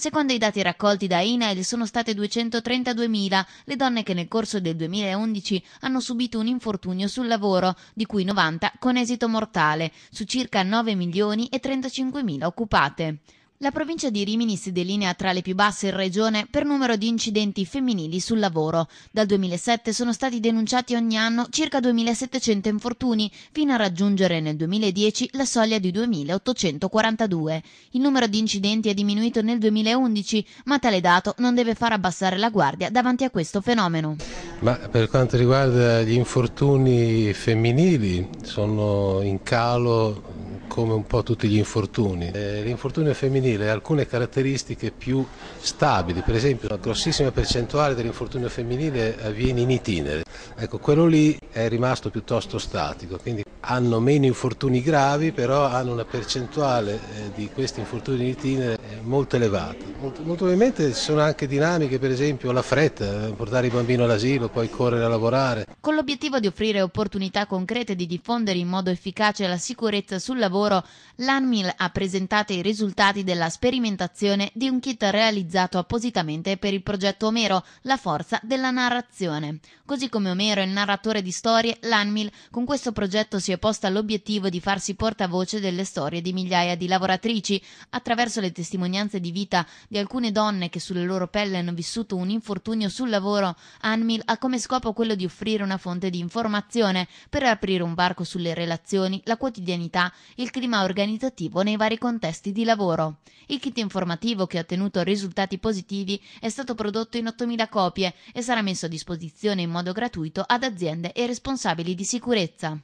Secondo i dati raccolti da INAIL sono state 232.000 le donne che nel corso del 2011 hanno subito un infortunio sul lavoro, di cui 90 con esito mortale, su circa 9 milioni e 35.000 occupate. La provincia di Rimini si delinea tra le più basse in regione per numero di incidenti femminili sul lavoro. Dal 2007 sono stati denunciati ogni anno circa 2.700 infortuni, fino a raggiungere nel 2010 la soglia di 2.842. Il numero di incidenti è diminuito nel 2011, ma tale dato non deve far abbassare la guardia davanti a questo fenomeno. Ma per quanto riguarda gli infortuni femminili, sono in calo come un po' tutti gli infortuni. Eh, l'infortunio femminile ha alcune caratteristiche più stabili, per esempio una grossissima percentuale dell'infortunio femminile avviene in itinere, ecco quello lì è rimasto piuttosto statico, quindi hanno meno infortuni gravi però hanno una percentuale eh, di questi infortuni in itinere molto elevata. Molto ovviamente ci sono anche dinamiche, per esempio la fretta, eh, portare il bambino all'asilo, poi correre a lavorare. Con l'obiettivo di offrire opportunità concrete di diffondere in modo efficace la sicurezza sul lavoro, l'ANMIL ha presentato i risultati della sperimentazione di un kit realizzato appositamente per il progetto Omero, la forza della narrazione. Così come Omero è il narratore di storie, l'ANMIL con questo progetto si è posta l'obiettivo di farsi portavoce delle storie di migliaia di lavoratrici attraverso le testimonianze di vita di alcune donne che sulla loro pelle hanno vissuto un infortunio sul lavoro, Anmil ha come scopo quello di offrire una fonte di informazione per aprire un varco sulle relazioni, la quotidianità, il clima organizzativo nei vari contesti di lavoro. Il kit informativo che ha ottenuto risultati positivi è stato prodotto in 8.000 copie e sarà messo a disposizione in modo gratuito ad aziende e responsabili di sicurezza.